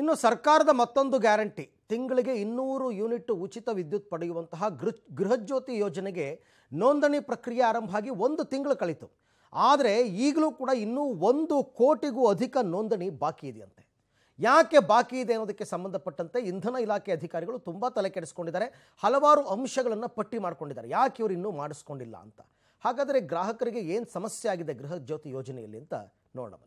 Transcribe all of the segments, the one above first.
ಇನ್ನು ಸರ್ಕಾರದ ಮತ್ತೊಂದು ಗ್ಯಾರಂಟಿ ತಿಂಗಳಿಗೆ ಇನ್ನೂರು ಯೂನಿಟ್ ಉಚಿತ ವಿದ್ಯುತ್ ಪಡೆಯುವಂತಹ ಗೃಹ ಗೃಹಜ್ಯೋತಿ ಯೋಜನೆಗೆ ನೋಂದಣಿ ಪ್ರಕ್ರಿಯೆ ಆರಂಭ ಆಗಿ ಒಂದು ತಿಂಗಳು ಕಳಿತು ಆದರೆ ಈಗಲೂ ಕೂಡ ಇನ್ನೂ ಒಂದು ಕೋಟಿಗೂ ಅಧಿಕ ನೋಂದಣಿ ಬಾಕಿ ಇದೆಯಂತೆ ಯಾಕೆ ಬಾಕಿ ಇದೆ ಅನ್ನೋದಕ್ಕೆ ಸಂಬಂಧಪಟ್ಟಂತೆ ಇಂಧನ ಇಲಾಖೆ ಅಧಿಕಾರಿಗಳು ತುಂಬ ತಲೆ ಕೆಡಿಸ್ಕೊಂಡಿದ್ದಾರೆ ಹಲವಾರು ಅಂಶಗಳನ್ನು ಪಟ್ಟಿ ಮಾಡಿಕೊಂಡಿದ್ದಾರೆ ಯಾಕೆ ಇವರು ಇನ್ನೂ ಮಾಡಿಸ್ಕೊಂಡಿಲ್ಲ ಅಂತ ಹಾಗಾದರೆ ಗ್ರಾಹಕರಿಗೆ ಏನು ಸಮಸ್ಯೆ ಆಗಿದೆ ಗೃಹ ಜ್ಯೋತಿ ಯೋಜನೆಯಲ್ಲಿ ಅಂತ ನೋಡೋಣ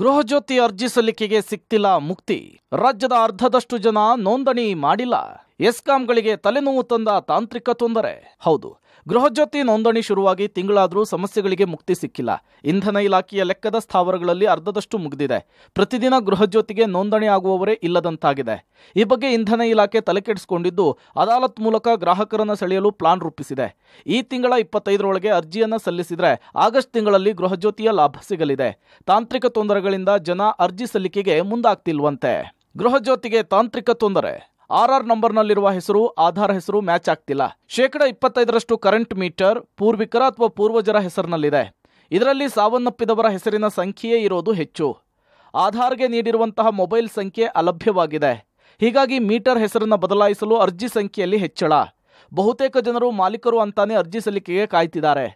ಗೃಹಜ್ಯೋತಿ ಅರ್ಜಿ ಸಲ್ಲಿಕೆಗೆ ಸಿಕ್ತಿಲ್ಲ ಮುಕ್ತಿ ರಾಜ್ಯದ ಅರ್ಧದಷ್ಟು ಜನ ನೋಂದಣಿ ಮಾಡಿಲ್ಲ ಎಸ್ಕಾಂಗಳಿಗೆ ತಲೆನೋವು ತಂದ ತಾಂತ್ರಿಕ ತೊಂದರೆ ಹೌದು ಗೃಹಜ್ಯೋತಿ ನೋಂದಣಿ ಶುರುವಾಗಿ ತಿಂಗಳಾದರೂ ಸಮಸ್ಯೆಗಳಿಗೆ ಮುಕ್ತಿ ಸಿಕ್ಕಿಲ್ಲ ಇಂಧನ ಇಲಾಖೆಯ ಲೆಕ್ಕದ ಸ್ಥಾವರಗಳಲ್ಲಿ ಅರ್ಧದಷ್ಟು ಮುಗಿದಿದೆ ಪ್ರತಿದಿನ ಗೃಹಜ್ಯೋತಿಗೆ ನೋಂದಣಿ ಆಗುವವರೇ ಇಲ್ಲದಂತಾಗಿದೆ ಈ ಬಗ್ಗೆ ಇಂಧನ ಇಲಾಖೆ ತಲೆಕೆಡಿಸಿಕೊಂಡಿದ್ದು ಅದಾಲತ್ ಮೂಲಕ ಗ್ರಾಹಕರನ್ನು ಸೆಳೆಯಲು ಪ್ಲಾನ್ ರೂಪಿಸಿದೆ ಈ ತಿಂಗಳ ಇಪ್ಪತ್ತೈದರೊಳಗೆ ಅರ್ಜಿಯನ್ನು ಸಲ್ಲಿಸಿದರೆ ಆಗಸ್ಟ್ ತಿಂಗಳಲ್ಲಿ ಗೃಹಜ್ಯೋತಿಯ ಲಾಭ ಸಿಗಲಿದೆ ತಾಂತ್ರಿಕ ತೊಂದರೆಗಳಿಂದ ಜನ ಅರ್ಜಿ ಸಲ್ಲಿಕೆಗೆ ಮುಂದಾಗ್ತಿಲ್ವಂತೆ ಗೃಹಜ್ಯೋತಿಗೆ ತಾಂತ್ರಿಕ ತೊಂದರೆ ಆರ್ಆರ್ ನಂಬರ್ನಲ್ಲಿರುವ ಹೆಸರು ಆಧಾರ್ ಹೆಸರು ಮ್ಯಾಚ್ ಆಗ್ತಿಲ್ಲ ಶೇಕಡ ಇಪ್ಪತ್ತೈದರಷ್ಟು ಕರೆಂಟ್ ಮೀಟರ್ ಪೂರ್ವಿಕರ ಅಥವಾ ಪೂರ್ವಜರ ಹೆಸರಿನಲ್ಲಿದೆ ಇದರಲ್ಲಿ ಸಾವನ್ನಪ್ಪಿದವರ ಹೆಸರಿನ ಸಂಖ್ಯೆಯೇ ಇರೋದು ಹೆಚ್ಚು ಆಧಾರ್ಗೆ ನೀಡಿರುವಂತಹ ಮೊಬೈಲ್ ಸಂಖ್ಯೆ ಅಲಭ್ಯವಾಗಿದೆ ಹೀಗಾಗಿ ಮೀಟರ್ ಹೆಸರನ್ನು ಬದಲಾಯಿಸಲು ಅರ್ಜಿ ಸಂಖ್ಯೆಯಲ್ಲಿ ಹೆಚ್ಚಳ ಬಹುತೇಕ ಜನರು ಮಾಲೀಕರು ಅಂತಾನೆ ಅರ್ಜಿ ಸಲ್ಲಿಕೆಗೆ ಕಾಯ್ತಿದ್ದಾರೆ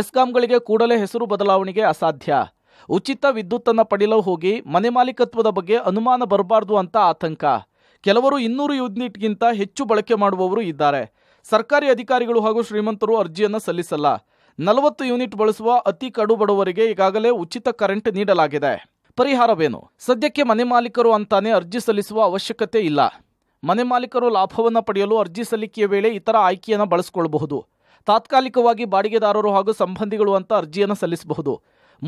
ಎಸ್ಕಾಂಗಳಿಗೆ ಕೂಡಲೇ ಹೆಸರು ಬದಲಾವಣೆಗೆ ಅಸಾಧ್ಯ ಉಚಿತ ವಿದ್ಯುತ್ತನ್ನು ಪಡೆಯಲು ಹೋಗಿ ಮನೆ ಮಾಲೀಕತ್ವದ ಬಗ್ಗೆ ಅನುಮಾನ ಬರಬಾರದು ಅಂತ ಆತಂಕ ಕೆಲವರು ಇನ್ನೂರು ಯೂನಿಟ್ಗಿಂತ ಹೆಚ್ಚು ಬಳಕೆ ಮಾಡುವವರು ಇದ್ದಾರೆ ಸರ್ಕಾರಿ ಅಧಿಕಾರಿಗಳು ಹಾಗೂ ಶ್ರೀಮಂತರು ಅರ್ಜಿಯನ್ನು ಸಲ್ಲಿಸಲ್ಲ ನಲವತ್ತು ಯೂನಿಟ್ ಬಳಸುವ ಅತಿ ಕಡುಬಡವರಿಗೆ ಈಗಾಗಲೇ ಉಚಿತ ಕರೆಂಟ್ ನೀಡಲಾಗಿದೆ ಪರಿಹಾರವೇನು ಸದ್ಯಕ್ಕೆ ಮನೆ ಮಾಲೀಕರು ಅಂತಾನೆ ಅರ್ಜಿ ಸಲ್ಲಿಸುವ ಅವಶ್ಯಕತೆ ಇಲ್ಲ ಮನೆ ಮಾಲೀಕರು ಲಾಭವನ್ನು ಪಡೆಯಲು ಅರ್ಜಿ ಸಲ್ಲಿಕೆಯ ವೇಳೆ ಇತರ ಆಯ್ಕೆಯನ್ನು ಬಳಸಿಕೊಳ್ಳಬಹುದು ತಾತ್ಕಾಲಿಕವಾಗಿ ಬಾಡಿಗೆದಾರರು ಹಾಗೂ ಸಂಬಂಧಿಗಳು ಅಂತ ಅರ್ಜಿಯನ್ನು ಸಲ್ಲಿಸಬಹುದು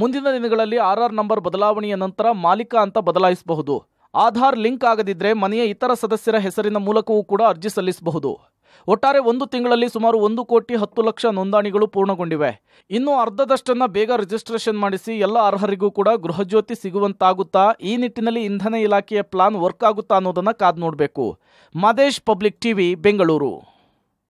ಮುಂದಿನ ದಿನಗಳಲ್ಲಿ ಆರ್ಆರ್ ನಂಬರ್ ಬದಲಾವಣೆಯ ನಂತರ ಮಾಲೀಕ ಅಂತ ಬದಲಾಯಿಸಬಹುದು ಆಧಾರ್ ಲಿಂಕ್ ಆಗದಿದ್ದರೆ ಮನೆಯ ಇತರ ಸದಸ್ಯರ ಹೆಸರಿನ ಮೂಲಕವೂ ಕೂಡ ಅರ್ಜಿ ಸಲ್ಲಿಸಬಹುದು ಒಟ್ಟಾರೆ ಒಂದು ತಿಂಗಳಲ್ಲಿ ಸುಮಾರು ಒಂದು ಕೋಟಿ ಹತ್ತು ಲಕ್ಷ ನೋಂದಣಿಗಳು ಪೂರ್ಣಗೊಂಡಿವೆ ಇನ್ನು ಅರ್ಧದಷ್ಟನ್ನು ಬೇಗ ರಿಜಿಸ್ಟ್ರೇಷನ್ ಮಾಡಿಸಿ ಎಲ್ಲ ಅರ್ಹರಿಗೂ ಕೂಡ ಗೃಹಜ್ಯೋತಿ ಸಿಗುವಂತಾಗುತ್ತಾ ಈ ನಿಟ್ಟಿನಲ್ಲಿ ಇಂಧನ ಇಲಾಖೆಯ ಪ್ಲಾನ್ ವರ್ಕ್ ಆಗುತ್ತಾ ಅನ್ನೋದನ್ನು ಕಾದು ನೋಡಬೇಕು ಮಾದೇಶ್ ಪಬ್ಲಿಕ್ ಟಿವಿ ಬೆಂಗಳೂರು